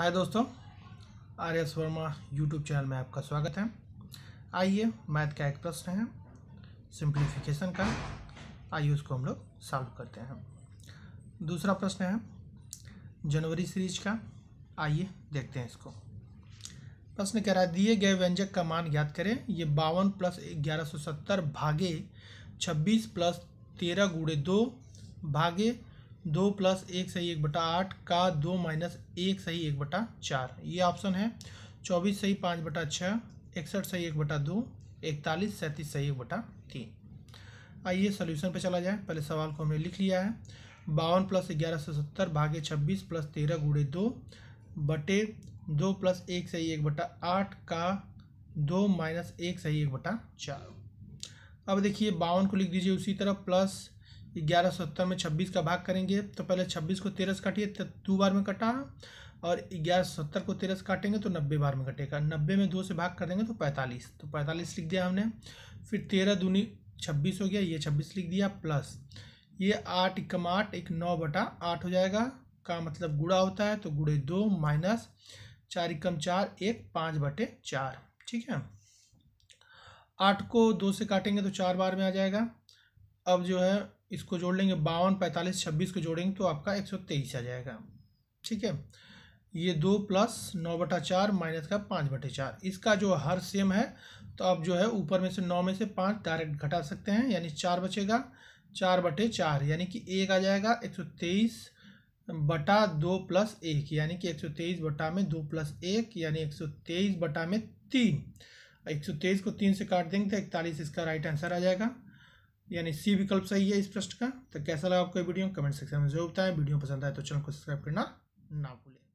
हाय दोस्तों आर्यस Verma YouTube channel में आपका स्वागत है आइए मैथ का एक प्रश्न है सिंप्लीफिकेशन का आइए उसको हम लोग सॉल्व करते हैं दूसरा प्रश्न है जनवरी सीरीज का आइए देखते हैं इसको प्रश्न कह रहा है दिए गए व्यंजक का मान याद करें ये बावन प्लस ग्यारह सौ सत्तर भागे छब्बीस प्लस तेरह गुड़े दो भागे दो प्लस एक सही एक बटा आठ का दो माइनस एक सही एक बटा चार ये ऑप्शन है चौबीस सही पाँच बटा छः इकसठ सही एक बटा दो इकतालीस सैंतीस सही एक बटा तीन आइए सोल्यूशन पे चला जाए पहले सवाल को हमने लिख लिया है बावन प्लस ग्यारह सौ सत्तर भागे छब्बीस प्लस तेरह गुड़े दो बटे दो प्लस एक सही एक बटा आठ का दो माइनस एक सही एक बटा चार अब देखिए बावन को लिख दीजिए उसी तरह प्लस ग्यारह सत्तर में छब्बीस का भाग करेंगे तो पहले छब्बीस को तेरह से काटिए तो दो बार में कटा और ग्यारह सत्तर को तेरह से काटेंगे तो नब्बे बार में कटेगा नब्बे में दो से भाग कर देंगे तो पैंतालीस तो पैंतालीस लिख दिया हमने फिर तेरह दूनी छब्बीस हो गया ये छब्बीस लिख दिया प्लस ये आठ इकम आठ एक नौ बटा आठ हो जाएगा का मतलब गुड़ा होता है तो गुड़े दो माइनस चार इकम चार एक पाँच बटे चार ठीक है आठ को दो से काटेंगे तो चार बार में आ जाएगा अब जो है इसको जोड़ लेंगे बावन पैंतालीस छब्बीस को जोड़ेंगे तो आपका एक सौ तेईस आ जाएगा ठीक है ये दो प्लस नौ बटा चार माइनस का पाँच बटे चार इसका जो हर सेम है तो आप जो है ऊपर में से नौ में से पाँच डायरेक्ट घटा सकते हैं यानी चार बचेगा चार बटे चार यानी कि एक आ जाएगा एक सौ तेईस बटा दो प्लस एक यानी कि एक सौ तेईस बटा में दो प्लस एक यानी एक सौ तेईस बटा में तीन एक सौ तेईस को तीन से काट देंगे तो इकतालीस इसका राइट आंसर आ जाएगा यानी सी विकल्प सही है इस प्रश्न का तो कैसा लगा आपको वीडियो कमेंट सेक्शन में जरूर बताएं वीडियो पसंद आए तो चैनल को सब्सक्राइब करना ना भूलें